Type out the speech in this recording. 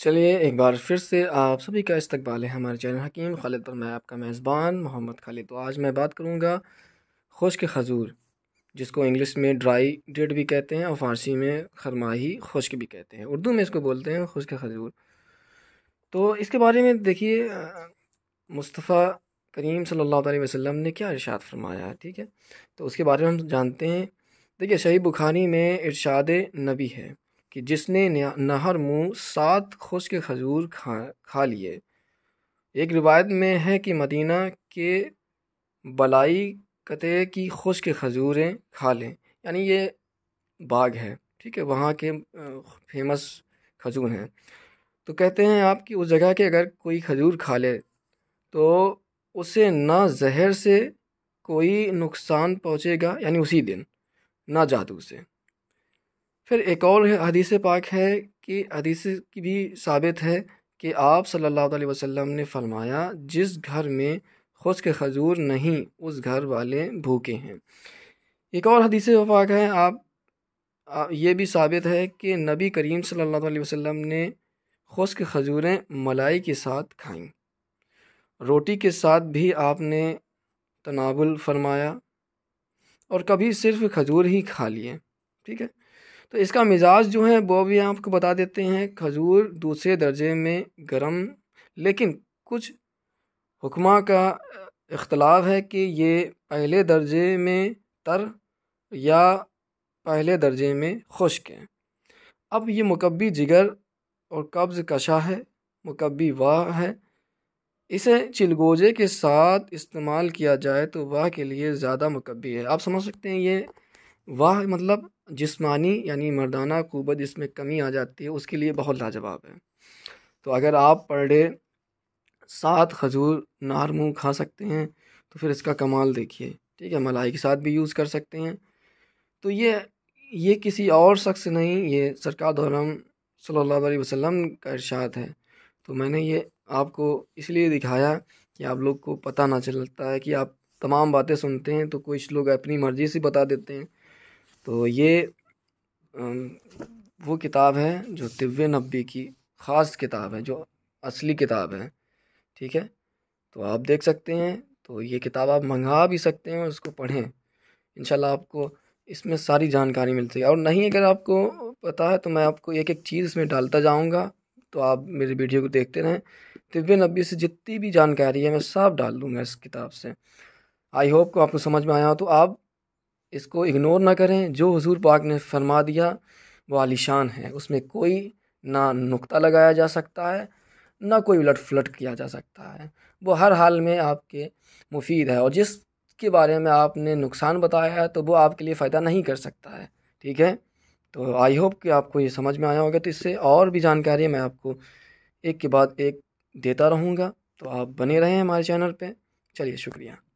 चलिए एक बार फिर से आप सभी का इस्तकबाल है हमारे चैनल हकीम खालिद पर मैं आपका मेज़बान मोहम्मद खालिद तो आज मैं बात करूँगा खुश्क खजूर जिसको इंग्लिश में ड्राई डेट भी कहते हैं और फ़ारसी में खरमाही खुश्क भी कहते हैं उर्दू में इसको बोलते हैं खुश्क खजूर तो इसके बारे में देखिए मुस्तफ़ा करीम सल्लल्लाहु अलैहि वसल्लम ने क्या इरशाद फरमाया ठीक है तो उसके बारे में हम जानते हैं देखिए शही बुखारी में इरशाद नबी है कि जिसने नहर मुँह सात खुश्क खजूर खा खा लिए एक रिवायत में है कि मदीना के बलाई कते की खुश्क खजूरें खा लें यानी ये बाग है ठीक है वहाँ के फेमस खजूर हैं तो कहते हैं आप कि उस जगह के अगर कोई खजूर खा ले तो उसे ना जहर से कोई नुकसान पहुँचेगा यानी उसी दिन ना जादू से फिर एक और हदीस पाक है कि हदीस की भी साबित है कि आप सल्लल्लाहु अलैहि वसल्लम ने फरमाया जिस घर में खुश्क खजूर नहीं उस घर वाले भूखे हैं एक और हदीस पाक है आप, ये भी साबित है कि नबी करीम सल्लल्लाहु अलैहि वसल्लम ने खुश्क खजूरें मलाई के साथ खाईं रोटी के साथ भी आपने तनाबुल फरमाया और कभी सिर्फ खजूर ही खा लिए ठीक है तो इसका मिजाज जो है वो भी आपको बता देते हैं खजूर दूसरे दर्जे में गर्म लेकिन कुछ हुक्मा का इख्तलाफ है कि ये पहले दर्जे में तर या पहले दर्जे में खुश्क है अब ये मुकबी जिगर और कब्ज़ कशा है मुकबी वाह है इसे चिलगोजे के साथ इस्तेमाल किया जाए तो वाह के लिए ज़्यादा मुकबी है आप समझ सकते हैं ये वह मतलब जिस्मानी यानी मर्दाना कुबत इसमें कमी आ जाती है उसके लिए बहुत लाजवाब है तो अगर आप पर डे सात खजूर नार मुँह खा सकते हैं तो फिर इसका कमाल देखिए ठीक है मलाई के साथ भी यूज़ कर सकते हैं तो ये ये किसी और शख्स नहीं ये सरकार दौरम सल्ला वसलम का इरशाद है तो मैंने ये आपको इसलिए दिखाया कि आप लोग को पता ना चलता है कि आप तमाम बातें सुनते हैं तो कुछ लोग अपनी मर्ज़ी से बता देते हैं तो ये वो किताब है जो तिब्बे नब्बी की ख़ास किताब है जो असली किताब है ठीक है तो आप देख सकते हैं तो ये किताब आप मंगा भी सकते हैं और उसको पढ़ें इंशाल्लाह आपको इसमें सारी जानकारी मिलती है और नहीं अगर आपको पता है तो मैं आपको एक एक चीज़ इसमें डालता जाऊँगा तो आप मेरे वीडियो को देखते रहें तिब्बे नबी से जितनी भी जानकारी है मैं सब डाल दूँगा इस किताब से आई होप को आपको समझ में आया हो तो आप इसको इग्नोर ना करें जो हजूर पाक ने फरमा दिया वो आलिशान है उसमें कोई ना नुक्ता लगाया जा सकता है ना कोई उलट फलट किया जा सकता है वो हर हाल में आपके मुफीद है और जिसके बारे में आपने नुकसान बताया है तो वो आपके लिए फ़ायदा नहीं कर सकता है ठीक है तो आई होप कि आपको ये समझ में आया होगा तो इससे और भी जानकारी मैं आपको एक के बाद एक देता रहूँगा तो आप बने रहें हमारे चैनल पर चलिए शुक्रिया